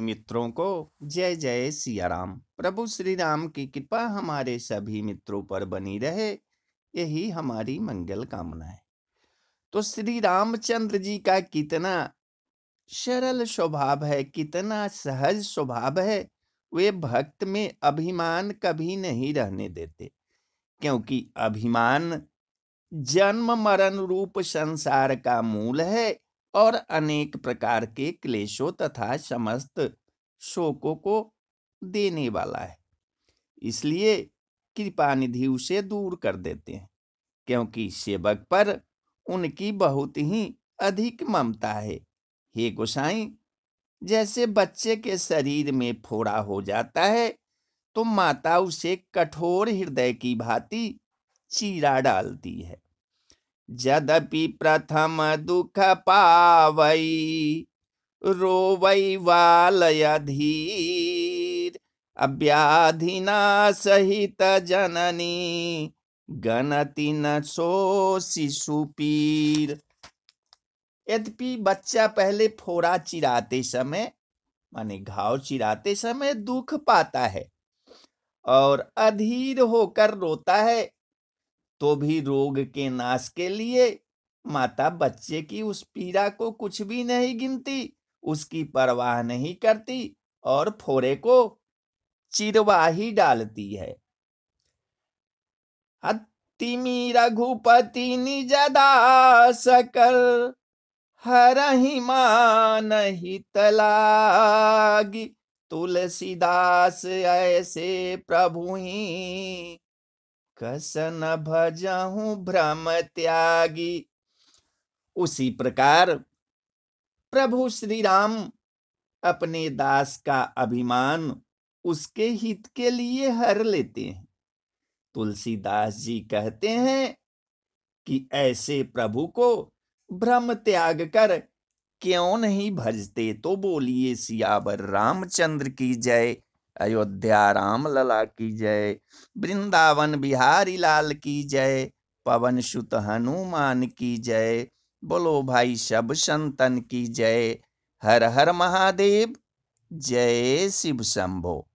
मित्रों को जय जय सियाराम प्रभु श्री राम की कृपा हमारे सभी मित्रों पर बनी रहे यही हमारी मंगल कामना है तो श्री रामचंद्र जी का कितना सरल स्वभाव है कितना सहज स्वभाव है वे भक्त में अभिमान कभी नहीं रहने देते क्योंकि अभिमान जन्म मरण रूप संसार का मूल है और अनेक प्रकार के क्लेशों तथा समस्त शोकों को देने वाला है इसलिए कृपा निधि उसे दूर कर देते हैं क्योंकि सेवक पर उनकी बहुत ही अधिक ममता है हे गोसाई जैसे बच्चे के शरीर में फोड़ा हो जाता है तो माता उसे कठोर हृदय की भांति चीरा डालती है जदपि प्रथम दुख पावई रोवई धीर अव्याधिना सहित जननी गणति न सो शिशुपीर यद्यपि बच्चा पहले फोड़ा चिराते समय माने घाव चिराते समय दुख पाता है और अधीर होकर रोता है तो भी रोग के नाश के लिए माता बच्चे की उस पीड़ा को कुछ भी नहीं गिनती उसकी परवाह नहीं करती और फोरे को चिरवा ही डालती है हत्तिमी रघुपति निज हर ही मान तलागी तुलसीदास ऐसे प्रभु ही कसन भजहू भ्रम त्यागी उसी प्रकार प्रभु श्री राम अपने दास का अभिमान उसके हित के लिए हर लेते हैं तुलसीदास जी कहते हैं कि ऐसे प्रभु को भ्रम त्याग कर क्यों नहीं भजते तो बोलिए सियावर रामचंद्र की जय अयोध्या राम लला की जय वृंदावन बिहारी लाल की जय पवन सुत हनुमान की जय बोलो भाई सब संतन की जय हर हर महादेव जय शिव शंभो